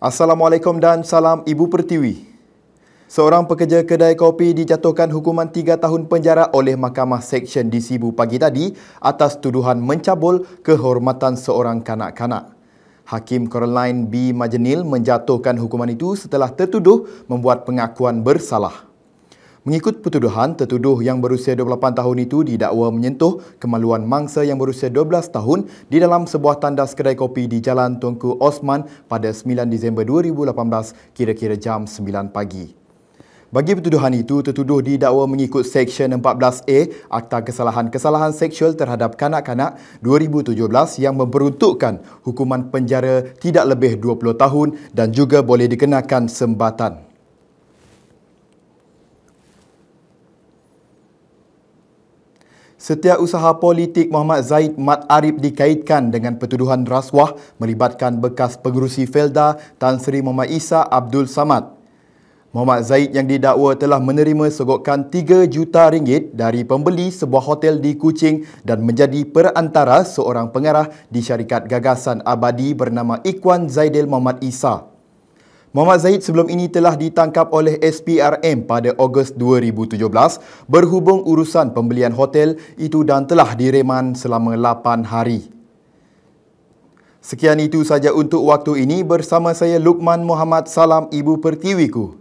Assalamualaikum dan salam Ibu Pertiwi. Seorang pekerja kedai kopi dijatuhkan hukuman 3 tahun penjara oleh Mahkamah Seksyen di Sibu pagi tadi atas tuduhan mencabul kehormatan seorang kanak-kanak. Hakim Coraline B. Majenil menjatuhkan hukuman itu setelah tertuduh membuat pengakuan bersalah. Mengikut pertuduhan, tertuduh yang berusia 28 tahun itu didakwa menyentuh kemaluan mangsa yang berusia 12 tahun di dalam sebuah tandas kedai kopi di Jalan Tunku Osman pada 9 Disember 2018 kira-kira jam 9 pagi. Bagi pertuduhan itu, tertuduh didakwa mengikut Seksyen 14A Akta Kesalahan-Kesalahan Seksual Terhadap Kanak-Kanak 2017 yang memperuntukkan hukuman penjara tidak lebih 20 tahun dan juga boleh dikenakan sembatan. Setiap usaha politik Muhammad Zaid Mat Arif dikaitkan dengan pertuduhan rasuah melibatkan bekas pengurusi Felda Tan Sri Muhammad Isa Abdul Samad. Muhammad Zaid yang didakwa telah menerima sogokan 3 juta ringgit dari pembeli sebuah hotel di Kuching dan menjadi perantara seorang pengarah di syarikat gagasan abadi bernama Ikwan Zaidil Muhammad Isa. Muhammad Zahid sebelum ini telah ditangkap oleh SPRM pada Ogos 2017 berhubung urusan pembelian hotel itu dan telah direman selama 8 hari. Sekian itu saja untuk waktu ini bersama saya Lukman Muhammad Salam Ibu Pertiwiku.